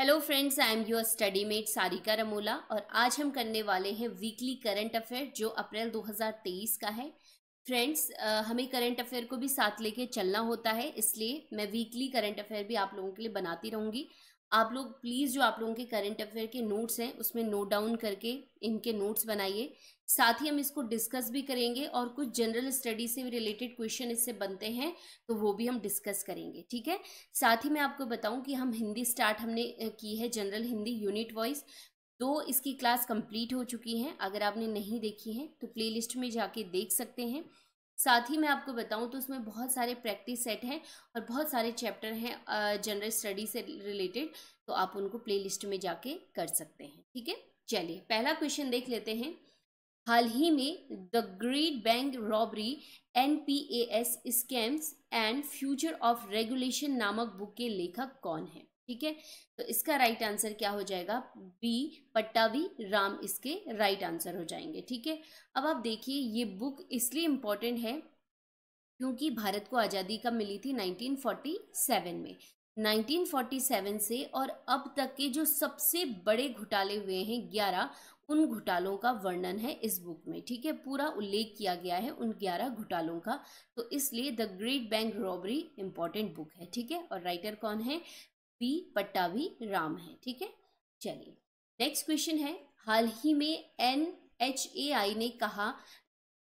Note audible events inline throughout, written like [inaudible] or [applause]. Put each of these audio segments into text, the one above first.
hello friends I am your study mate Sarika Ramola और आज हम करने वाले हैं वीकली करंट अफेयर जो अप्रैल 2023 का है फ्रेंड्स हमें करंट अफेयर को भी साथ लेके चलना होता है इसलिए मैं वीकली करंट अफेयर भी आप लोगों के लिए बनाती रहूँगी आप लोग प्लीज़ जो आप लोगों के करंट अफेयर के नोट्स हैं उसमें नोट डाउन करके इनके नोट्स बनाइए साथ ही हम इसको डिस्कस भी करेंगे और कुछ जनरल स्टडी से भी रिलेटेड क्वेश्चन इससे बनते हैं तो वो भी हम डिस्कस करेंगे ठीक है साथ ही मैं आपको बताऊं कि हम हिंदी स्टार्ट हमने की है जनरल हिंदी यूनिट वाइज दो इसकी क्लास कंप्लीट हो चुकी हैं अगर आपने नहीं देखी है तो प्ले में जाके देख सकते हैं साथ ही मैं आपको बताऊं तो उसमें बहुत सारे प्रैक्टिस सेट हैं और बहुत सारे चैप्टर हैं जनरल स्टडी से रिलेटेड तो आप उनको प्लेलिस्ट में जाके कर सकते हैं ठीक है चलिए पहला क्वेश्चन देख लेते हैं हाल ही में the great bank robbery N P A S scams and future of regulation नामक बुक के लेखक कौन है ठीक है तो इसका राइट आंसर क्या हो जाएगा बी पट्टावी राम इसके राइट आंसर हो जाएंगे ठीक है अब आप देखिए ये बुक इसलिए इम्पॉर्टेंट है क्योंकि भारत को आज़ादी कब मिली थी 1947 में 1947 से और अब तक के जो सबसे बड़े घोटाले हुए हैं 11 उन घोटालों का वर्णन है इस बुक में ठीक है पूरा उल्लेख किया गया है उन ग्यारह घोटालों का तो इसलिए the great bank robbery important book है ठीक है और राइटर कौन है पी पट्टावी राम है ठीक है चलिए नेक्स्ट क्वेश्चन है हाल ही में एन एच ए आई ने कहा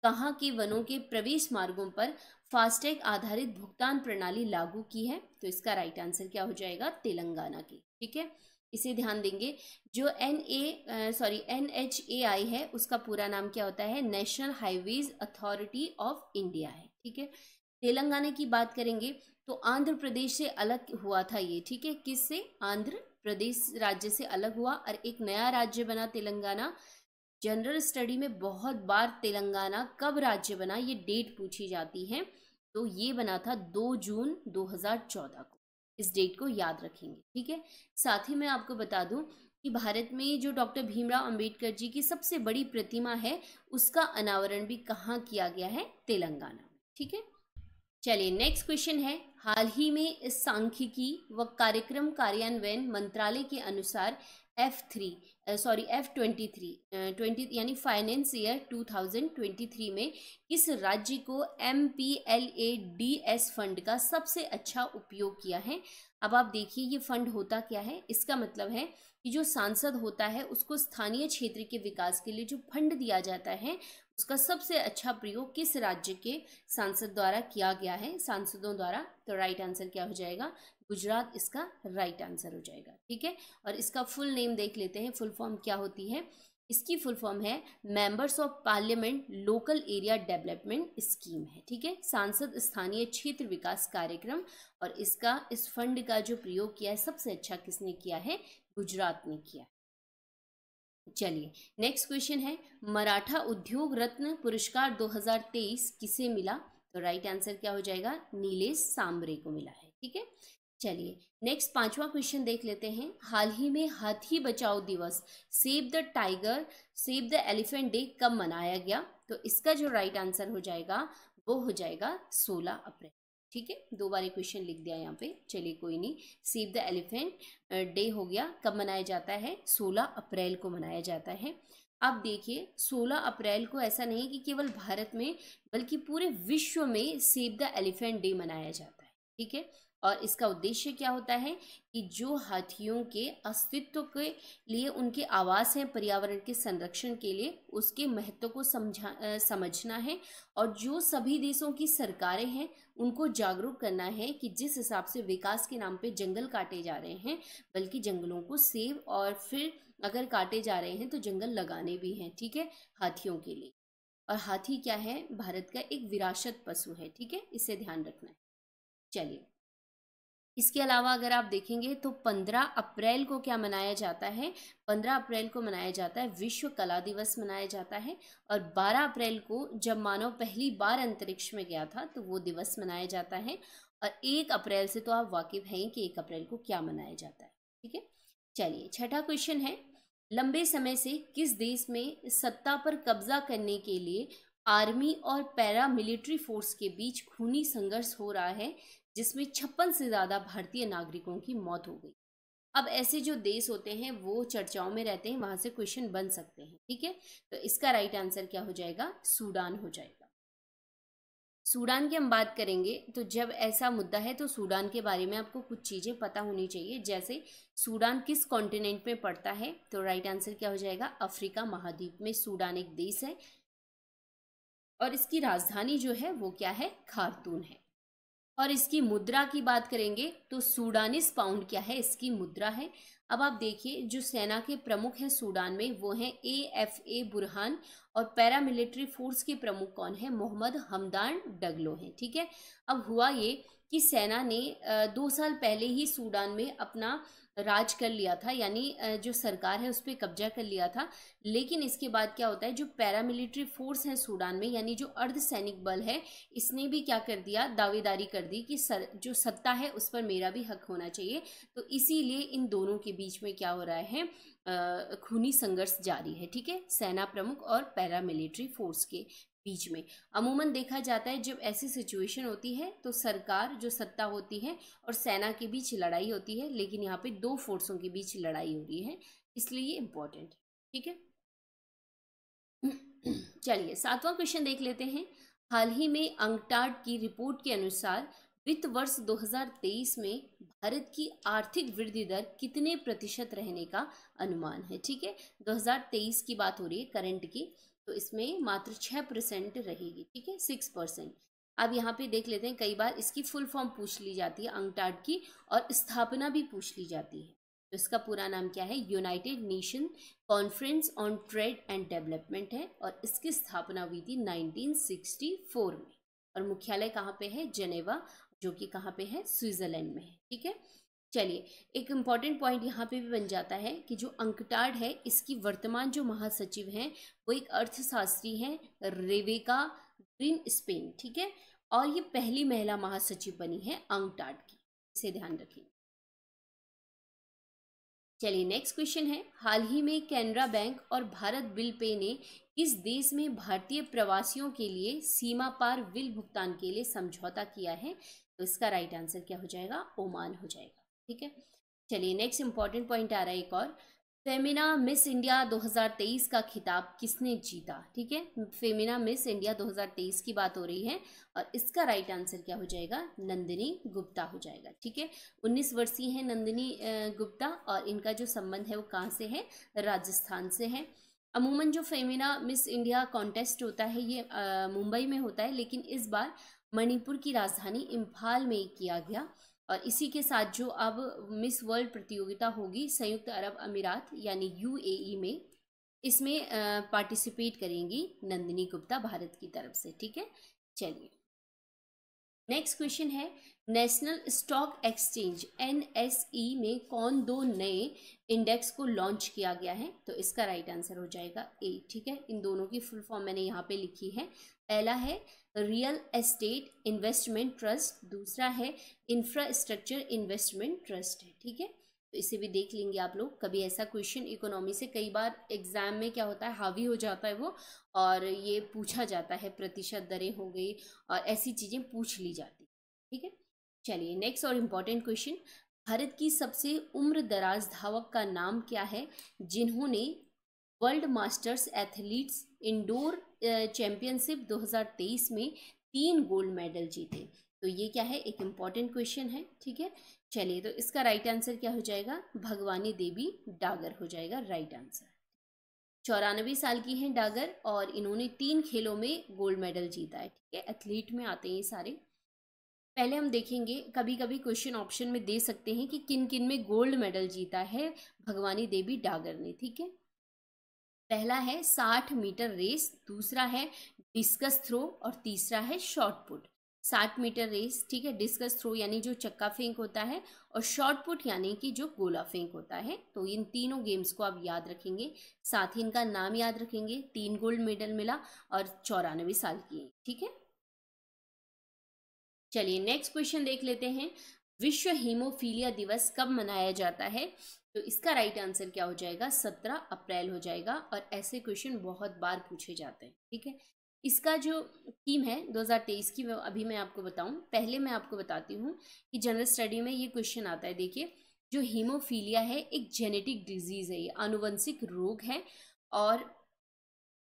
कहाँ के वनों के प्रवेश मार्गों पर फास्टैग आधारित भुगतान प्रणाली लागू की है तो इसका राइट आंसर क्या हो जाएगा तेलंगाना के ठीक है इसे ध्यान देंगे जो N A sorry N H A I है उसका पूरा नाम क्या होता है national highways authority of India है ठीक है तेलंगाना की बात करेंगे तो आंध्र प्रदेश से अलग हुआ था ये ठीक है किससे आंध्र प्रदेश राज्य से अलग हुआ और एक नया राज्य बना तेलंगाना जनरल स्टडी में बहुत बार तेलंगाना कब राज्य बना ये डेट पूछी जाती है तो ये बना था दो जून दो को इस डेट को याद रखेंगे ठीक है साथ ही मैं आपको बता दूं कि भारत में जो डॉक्टर भीमराव अंबेडकर जी की सबसे बड़ी प्रतिमा है उसका अनावरण भी कहाँ किया गया है तेलंगाना में ठीक है चलिए नेक्स्ट क्वेश्चन है हाल ही में इस सांख्यिकी व कार्यक्रम कार्यान्वयन मंत्रालय के अनुसार F three sorry F twenty three twenty यानी finance year two thousand twenty three में किस राज्य को M P L A D S fund का सबसे अच्छा उपयोग किया है अब आप देखिए ये फंड होता क्या है इसका मतलब है कि जो सांसद होता है उसको स्थानीय क्षेत्र के विकास के लिए जो फंड दिया जाता है उसका सबसे अच्छा प्रयोग किस राज्य के सांसद द्वारा किया गया है सांसदों द्वारा तो राइट आंसर क्या हो जाएगा गुजरात इसका राइट आंसर हो जाएगा ठीक है और इसका फुल नेम देख लेते हैं फुल फॉर्म क्या होती है इसकी फुल फॉर्म है members of parliament local area development scheme है ठीक है सांसद स्थानीय क्षेत्र विकास कार्यक्रम और इसका इस फंड का जो प्रयोग किया है सबसे अच्छा किसने किया है गुजरात ने किया चलिए नेक्स्ट क्वेश्चन है मराठा उद्योग रत्न पुरस्कार 2023 किसे मिला तो राइट आंसर क्या हो जाएगा नीलेश सांबरे को मिला है ठीक है चलिए नेक्स्ट पांचवा क्वेश्चन देख लेते हैं हाल ही में हाथी बचाओ दिवस save the tiger save the elephant day कब मनाया गया तो इसका जो राइट right आंसर हो जाएगा वो हो जाएगा 16 अप्रैल ठीक है दो बार क्वेश्चन लिख दिया यहाँ पे चलिए कोई नहीं सेव द एलिफेंट डे हो गया कब मनाया जाता है 16 अप्रैल को मनाया जाता है अब देखिए 16 अप्रैल को ऐसा नहीं कि केवल भारत में बल्कि पूरे विश्व में सेव द एलिफेंट डे मनाया जाता है ठीक है और इसका उद्देश्य क्या होता है कि जो हाथियों के अस्तित्व के लिए उनके आवास हैं पर्यावरण के संरक्षण के लिए उसके महत्व को समझा समझना है और जो सभी देशों की सरकारें हैं उनको जागरूक करना है कि जिस हिसाब से विकास के नाम पे जंगल काटे जा रहे हैं बल्कि जंगलों को सेव और फिर अगर काटे जा रहे हैं तो जंगल लगाने भी हैं ठीक है हाथियों के लिए और हाथी क्या है भारत का एक विरासत पशु है ठीक है इसे ध्यान रखना है चलिए इसके अलावा अगर आप देखेंगे तो 15 अप्रैल को क्या मनाया जाता है 15 अप्रैल को मनाया जाता है विश्व कला दिवस मनाया जाता है और 12 अप्रैल को जब मानव पहली बार अंतरिक्ष में गया था तो वो दिवस मनाया जाता है और एक अप्रैल से तो आप वाकिफ हैं कि एक अप्रैल को क्या मनाया जाता है ठीक है चलिए छठा क्वेश्चन है लंबे समय से किस देश में सत्ता पर कब्जा करने के लिए आर्मी और पैरा मिलिट्री फोर्स के बीच खूनी संघर्ष हो रहा है जिसमें छप्पन से ज़्यादा भारतीय नागरिकों की मौत हो गई अब ऐसे जो देश होते हैं वो चर्चाओं में रहते हैं वहाँ से क्वेश्चन बन सकते हैं ठीक है तो इसका राइट आंसर क्या हो जाएगा सूडान हो जाएगा सूडान की हम बात करेंगे तो जब ऐसा मुद्दा है तो सूडान के बारे में आपको कुछ चीज़ें पता होनी चाहिए जैसे सूडान किस कॉन्टिनेंट में पड़ता है तो राइट आंसर क्या हो जाएगा अफ्रीका महाद्वीप में सूडान एक देश है और इसकी राजधानी जो है वो क्या है खारतून है और इसकी मुद्रा की बात करेंगे तो सूडानिस पाउंड क्या है इसकी मुद्रा है अब आप देखिए जो सेना के प्रमुख हैं सूडान में वो हैं ए एफ ए बुरहान और पैरामिलिट्री फोर्स के प्रमुख कौन है मोहम्मद हमदान डगलो हैं ठीक है अब हुआ ये कि सेना ने दो साल पहले ही सूडान में अपना राज कर लिया था यानी जो सरकार है उस पर कब्जा कर लिया था लेकिन इसके बाद क्या होता है जो पैरामिलिट्री फोर्स है सूडान में यानी जो अर्धसैनिक बल है इसने भी क्या कर दिया दावेदारी कर दी कि सर, जो सत्ता है उस पर मेरा भी हक होना चाहिए तो इसीलिए इन दोनों के बीच में क्या हो रहा है खूनी संघर्ष जारी है ठीक है सेना प्रमुख और पैरामिलिट्री फोर्स के बीच में अमूमन देखा जाता है जब ऐसी सिचुएशन होती है तो सरकार जो सत्ता होती है और सेना के बीच लड़ाई होती है लेकिन यहाँ पे दो फोर्सों के बीच लड़ाई हो रही है इसलिए ये इम्पोर्टेंट ठीक है [clears throat] चलिए सातवां क्वेश्चन देख लेते हैं हाल ही में अंगटाट की रिपोर्ट के अनुसार वित्त वर्ष 2023 में भारत की आर्थिक वृद्धि दर कितने प्रतिशत रहने का अनुमान है ठीक है 2023 की बात हो रही है करंट की तो इसमें मात्र छः परसेंट रहेगी ठीक है सिक्स परसेंट अब यहाँ पे देख लेते हैं कई बार इसकी फुल फॉर्म पूछ ली जाती है अंगटाट की और स्थापना भी पूछ ली जाती है तो इसका पूरा नाम क्या है united nation conference on trade and development है और इसकी स्थापना हुई थी नाइनटीन में और मुख्यालय कहाँ पे है जनेवा जो कि कहाँ पे है स्विट्ज़रलैंड में है ठीक है चलिए एक इम्पॉर्टेंट पॉइंट यहाँ पे भी बन जाता है कि जो अंकटाड है इसकी वर्तमान जो महासचिव हैं वो एक अर्थशास्त्री हैं रेवेका ग्रीन स्पेन ठीक है और ये पहली महिला महासचिव बनी है अंकटाड की इसे ध्यान रखें चलिए नेक्स्ट क्वेश्चन है हाल ही में कैनरा बैंक और भारत बिल पे ने किस देश में भारतीय प्रवासियों के लिए सीमा पार बिल भुगतान के लिए समझौता किया है तो इसका राइट आंसर क्या हो जाएगा ओमान हो जाएगा ठीक है चलिए नेक्स्ट इंपॉर्टेंट पॉइंट आ रहा है एक और फेमिना मिस इंडिया 2023 का खिताब किसने जीता ठीक है फेमिना मिस इंडिया 2023 की बात हो रही है और इसका राइट आंसर क्या हो जाएगा नंदिनी गुप्ता हो जाएगा ठीक है 19 वर्षीय है नंदिनी गुप्ता और इनका जो संबंध है वो कहाँ से है राजस्थान से है अमूमन जो फेमिना मिस इंडिया कॉन्टेस्ट होता है ये मुंबई में होता है लेकिन इस बार मणिपुर की राजधानी इम्फाल में किया गया और इसी के साथ जो अब मिस वर्ल्ड प्रतियोगिता होगी संयुक्त अरब अमीरात यानी यूएई e में इसमें पार्टिसिपेट करेंगी नंदिनी गुप्ता भारत की तरफ से ठीक है चलिए नेक्स्ट क्वेश्चन है नेशनल स्टॉक एक्सचेंज एन में कौन दो नए इंडेक्स को लॉन्च किया गया है तो इसका राइट आंसर हो जाएगा ए ठीक है इन दोनों की फुल फॉर्म मैंने यहाँ पे लिखी है पहला है रियल एस्टेट इन्वेस्टमेंट ट्रस्ट दूसरा है इंफ्रास्ट्रक्चर इन्वेस्टमेंट ट्रस्ट है ठीक है इसे भी देख लेंगे आप लोग कभी ऐसा क्वेश्चन इकोनॉमी से कई बार एग्ज़ाम में क्या होता है हावी हो जाता है वो और ये पूछा जाता है प्रतिशत दरें हो गई और ऐसी चीज़ें पूछ ली जाती ठीक है चलिए नेक्स्ट और इम्पॉर्टेंट क्वेश्चन भारत की सबसे उम्र दराज धावक का नाम क्या है जिन्होंने world masters athletics indoor championship दो में तीन गोल्ड मेडल जीते तो ये क्या है एक इम्पॉर्टेंट क्वेश्चन है ठीक है चलिए तो इसका राइट आंसर क्या हो जाएगा भगवानी देवी डागर हो जाएगा राइट आंसर चौरानवे साल की हैं डागर और इन्होंने तीन खेलों में गोल्ड मेडल जीता है ठीक है एथलीट में आते हैं ये सारे पहले हम देखेंगे कभी कभी क्वेश्चन ऑप्शन में दे सकते हैं कि किन किन में गोल्ड मेडल जीता है भगवानी देवी डागर ने ठीक है पहला है साठ मीटर रेस दूसरा है डिस्कस थ्रो और तीसरा है शॉर्ट पुट साठ मीटर रेस ठीक है डिस्कस थ्रो यानी जो चक्का फेंक होता है और शॉर्ट पुट यानी कि जो गोला फेंक होता है तो इन तीनों गेम्स को आप याद रखेंगे साथ ही इनका नाम याद रखेंगे तीन गोल्ड मेडल मिला और चौरानवे साल की है ठीक है चलिए नेक्स्ट क्वेश्चन देख लेते हैं विश्व हीमोफीलिया दिवस कब मनाया जाता है तो इसका राइट आंसर क्या हो जाएगा सत्रह अप्रैल हो जाएगा और ऐसे क्वेश्चन बहुत बार पूछे जाते हैं ठीक है इसका जो थीम है 2023 की अभी मैं आपको बताऊं पहले मैं आपको बताती हूँ कि जनरल स्टडी में ये क्वेश्चन आता है देखिए जो हीमोफीलिया है एक जेनेटिक डिजीज़ है ये आनुवंशिक रोग है और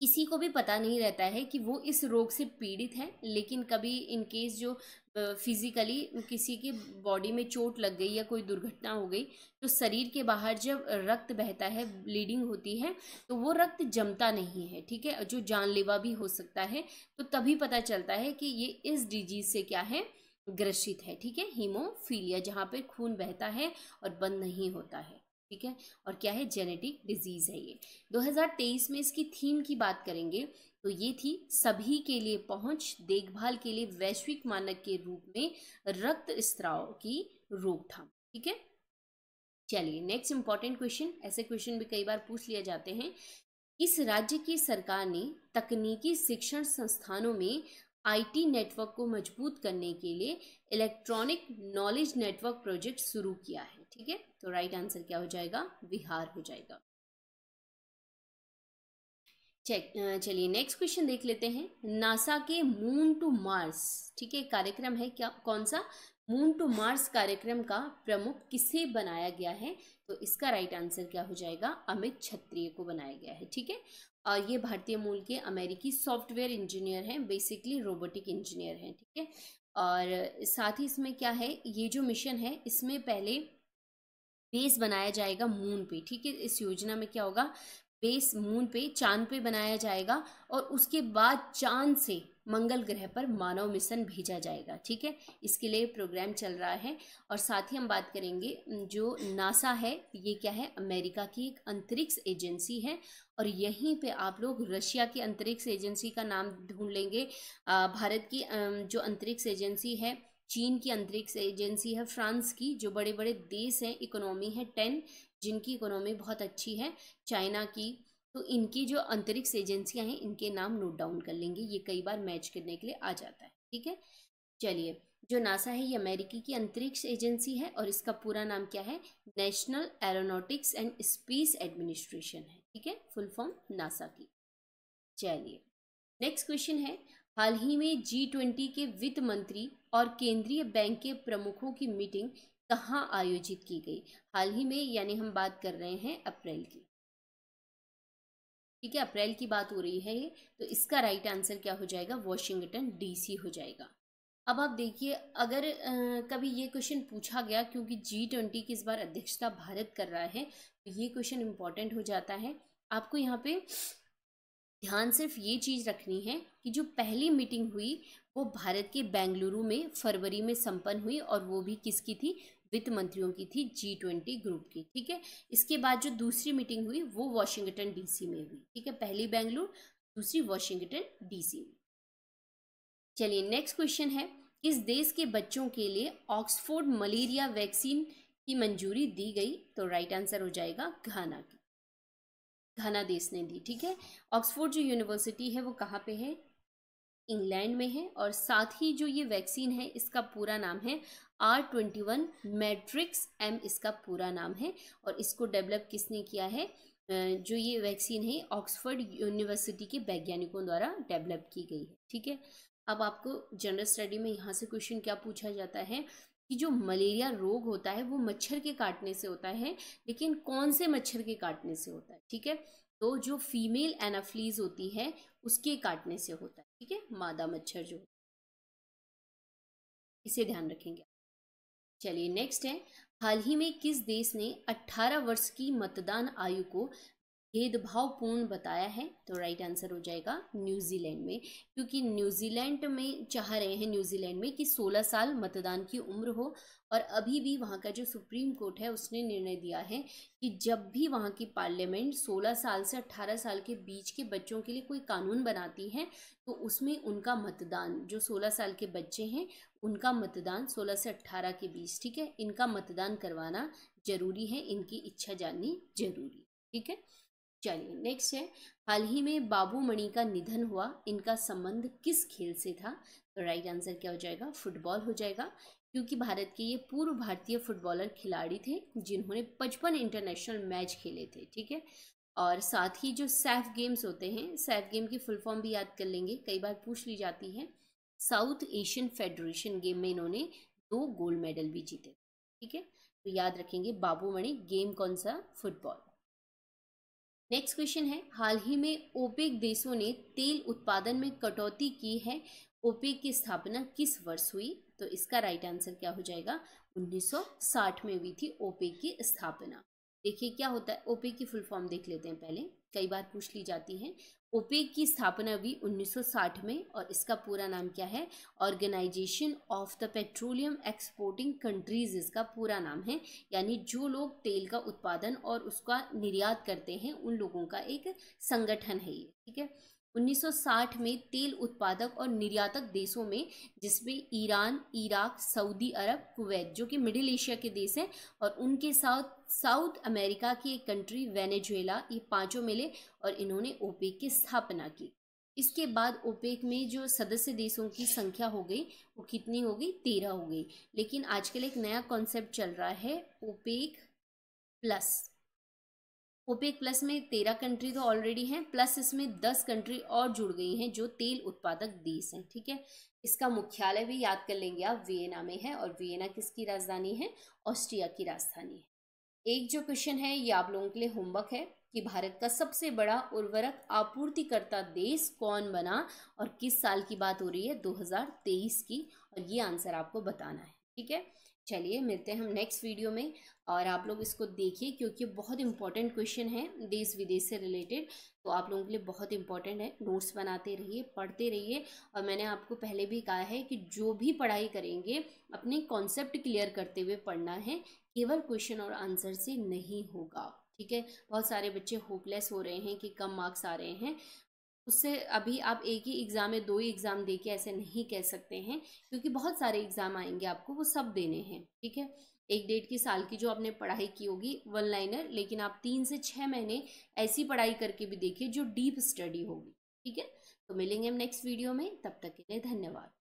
किसी को भी पता नहीं रहता है कि वो इस रोग से पीड़ित है लेकिन कभी इन केस जो फिज़िकली किसी के बॉडी में चोट लग गई या कोई दुर्घटना हो गई तो शरीर के बाहर जब रक्त बहता है ब्लीडिंग होती है तो वो रक्त जमता नहीं है ठीक है जो जानलेवा भी हो सकता है तो तभी पता चलता है कि ये इस डिजीज़ से क्या है ग्रसित है ठीक है हीमोफीलिया जहाँ पे खून बहता है और बंद नहीं होता है ठीक है और क्या है जेनेटिक डिजीज़ है ये 2023 में इसकी थीम की बात करेंगे तो ये थी सभी के लिए पहुंच देखभाल के लिए वैश्विक मानक के रूप में रक्त स्त्राव की रोकथाम ठीक है चलिए नेक्स्ट इंपॉर्टेंट क्वेश्चन ऐसे क्वेश्चन भी कई बार पूछ लिए जाते हैं इस राज्य की सरकार ने तकनीकी शिक्षण संस्थानों में आईटी नेटवर्क को मजबूत करने के लिए इलेक्ट्रॉनिक नॉलेज नेटवर्क प्रोजेक्ट शुरू किया है ठीक है तो राइट आंसर क्या हो जाएगा विहार हो जाएगा चलिए नेक्स्ट क्वेश्चन देख लेते हैं नासा के मून टू मार्स ठीक है कार्यक्रम है क्या कौन सा मून टू मार्स कार्यक्रम का प्रमुख किसे बनाया गया है तो इसका राइट आंसर क्या हो जाएगा अमित क्षत्रिय को बनाया गया है ठीक है और ये भारतीय मूल के अमेरिकी सॉफ्टवेयर इंजीनियर हैं बेसिकली रोबोटिक इंजीनियर हैं ठीक है और साथ ही इसमें क्या है ये जो मिशन है इसमें पहले बेस बनाया जाएगा मून पे ठीक है इस योजना में क्या होगा बेस मून पे चांद पे बनाया जाएगा और उसके बाद चांद से मंगल ग्रह पर मानव मिशन भेजा जाएगा ठीक है इसके लिए प्रोग्राम चल रहा है और साथ ही हम बात करेंगे जो नासा है ये क्या है अमेरिका की एक अंतरिक्ष एजेंसी है और यहीं पे आप लोग रशिया की अंतरिक्ष एजेंसी का नाम ढूंढ लेंगे भारत की जो अंतरिक्ष एजेंसी है चीन की अंतरिक्ष एजेंसी है फ्रांस की जो बड़े बड़े देश हैं इकोनॉमी है टेन जिनकी इकोनॉमी बहुत अच्छी है चाइना की तो इनकी जो अंतरिक्ष एजेंसियां हैं इनके नाम नोट डाउन कर लेंगे ये कई बार मैच करने के लिए आ जाता है ठीक है चलिए जो नासा है ये अमेरिकी की अंतरिक्ष एजेंसी है और इसका पूरा नाम क्या है national aeronautics and space administration है ठीक है फुल फॉर्म नासा की चलिए नेक्स्ट क्वेश्चन है हाल ही में जी ट्वेंटी के वित्त मंत्री और केंद्रीय बैंक के प्रमुखों की मीटिंग कहाँ आयोजित की गई हाल ही में यानी हम बात कर रहे हैं अप्रैल की ठीक है अप्रैल की बात हो रही है ये तो इसका राइट आंसर क्या हो जाएगा वॉशिंगटन डीसी हो जाएगा अब आप देखिए अगर आ, कभी ये क्वेश्चन पूछा गया क्योंकि जी ट्वेंटी की इस बार अध्यक्षता भारत कर रहा है तो ये क्वेश्चन इम्पॉर्टेंट हो जाता है आपको यहाँ पे ध्यान सिर्फ ये चीज़ रखनी है कि जो पहली मीटिंग हुई वो भारत के बेंगलुरु में फरवरी में संपन्न हुई और वो भी किसकी थी वित्त मंत्रियों की थी जी ट्वेंटी ग्रुप की ठीक है इसके बाद जो दूसरी मीटिंग हुई वो वॉशिंगटन डीसी में हुई ठीक है पहली बेंगलुरु दूसरी वॉशिंगटन डीसी में चलिए नेक्स्ट क्वेश्चन है किस देश के बच्चों के लिए ऑक्सफोर्ड मलेरिया वैक्सीन की मंजूरी दी गई तो राइट आंसर हो जाएगा घाना की धनादेश ने दी ठीक है ऑक्सफोर्ड जो यूनिवर्सिटी है वो कहाँ पे है इंग्लैंड में है और साथ ही जो ये वैक्सीन है इसका पूरा नाम है R twenty one matrix M इसका पूरा नाम है और इसको डेवलप किसने किया है जो ये वैक्सीन है ऑक्सफोर्ड यूनिवर्सिटी के वैज्ञानिकों द्वारा डेवलप की गई है ठीक है अब आपको जनरल स्टडी में यहाँ से क्वेश्चन क्या पूछा जाता है कि जो मलेरिया रोग होता है वो मच्छर के काटने से होता है लेकिन कौन से मच्छर के काटने से होता है ठीक है तो जो फीमेल एनाफ्लीज होती है उसके काटने से होता है ठीक है मादा मच्छर जो इसे ध्यान रखेंगे चलिए नेक्स्ट है हाल ही में किस देश ने 18 वर्ष की मतदान आयु को भेदभावपूर्ण बताया है तो राइट आंसर हो जाएगा न्यूजीलैंड में क्योंकि न्यूजीलैंड में चाह रहे हैं न्यूजीलैंड में कि 16 साल मतदान की उम्र हो और अभी भी वहाँ का जो सुप्रीम कोर्ट है उसने निर्णय दिया है कि जब भी वहाँ की पार्लियामेंट 16 साल से 18 साल के बीच के बच्चों के लिए कोई कानून बनाती है तो उसमें उनका मतदान जो 16 साल के बच्चे हैं उनका मतदान 16 से 18 के बीच ठीक है इनका मतदान करवाना जरूरी है इनकी इच्छा जाननी जरूरी ठीक है चलिए नेक्स्ट है हाल ही में बाबू मणि का निधन हुआ इनका संबंध किस खेल से था तो राइट आंसर क्या हो जाएगा फुटबॉल हो जाएगा क्योंकि भारत के ये पूर्व भारतीय फुटबॉलर खिलाड़ी थे जिन्होंने पचपन इंटरनेशनल मैच खेले थे ठीक है और साथ ही जो सैफ गेम्स होते हैं सैफ गेम की फुल फॉर्म भी याद कर लेंगे कई बार पूछ ली जाती है साउथ एशियन फेडरेशन गेम में इन्होंने दो गोल्ड मेडल भी जीते ठीक है तो याद रखेंगे बाबू मणि गेम कौन सा फुटबॉल नेक्स्ट क्वेश्चन है हाल ही में ओपेक देशों ने तेल उत्पादन में कटौती की है ओपेक की स्थापना किस वर्ष हुई तो इसका राइट आंसर क्या हो जाएगा 1960 में हुई थी ओपेक की स्थापना देखिए क्या होता है ओपेक की फुल फॉर्म देख लेते हैं पहले कई बार पूछ ली जाती है ओपेक की स्थापना हुई 1960 में और इसका पूरा नाम क्या है organization of the petroleum exporting countries इसका पूरा नाम है यानी जो लोग तेल का उत्पादन और उसका निर्यात करते हैं उन लोगों का एक संगठन है ये ठीक है 1960 में तेल उत्पादक और निर्यातक देशों में जिसमें Iran Iraq Saudi Arabia Kuwait जो कि मिडिल एशिया के देश हैं और उनके साथ साउथ अमेरिका की एक कंट्री वेनेजुएला ये पांचों मिले और इन्होंने ओपेक की स्थापना की इसके बाद ओपेक में जो सदस्य देशों की संख्या हो गई वो कितनी हो गई तेरह हो गई लेकिन आजकल एक नया कॉन्सेप्ट चल रहा है ओपेक प्लस ओपेक प्लस में तेरह कंट्री तो ऑलरेडी हैं प्लस इसमें दस कंट्री और जुड़ गई हैं जो तेल उत्पादक देश हैं ठीक है इसका मुख्यालय भी याद कर लेंगे आप वियना में है और वियना किसकी राजधानी है ऑस्ट्रिया की राजधानी है एक जो क्वेश्चन है ये आप लोगों के लिए होमवर्क है कि भारत का सबसे बड़ा उर्वरक आपूर्तिकर्ता देश कौन बना और किस साल की बात हो रही है दो की और ये आंसर आपको बताना है ठीक है चलिए मिलते हैं हम नेक्स्ट वीडियो में और आप लोग इसको देखिए क्योंकि बहुत इंपॉर्टेंट क्वेश्चन है देश विदेश से रिलेटेड तो आप लोगों के लिए बहुत इंपॉर्टेंट है नोट्स बनाते रहिए पढ़ते रहिए और मैंने आपको पहले भी कहा है कि जो भी पढ़ाई करेंगे अपने कॉन्सेप्ट क्लियर करते हुए पढ़ना है केवल क्वेश्चन और आंसर से नहीं होगा ठीक है बहुत सारे बच्चे होपलेस हो रहे हैं कि कम मार्क्स आ रहे हैं उससे अभी आप एक ही एग्ज़ाम या दो ही एग्ज़ाम दे के ऐसे नहीं कह सकते हैं क्योंकि बहुत सारे एग्ज़ाम आएंगे आपको वो सब देने हैं ठीक है एक डेढ़ की साल की जो आपने पढ़ाई की होगी वन लाइनर लेकिन आप तीन से छः महीने ऐसी पढ़ाई करके भी देखिए जो डीप स्टडी होगी ठीक है तो मिलेंगे हम नेक्स्ट वीडियो में तब तक के लिए धन्यवाद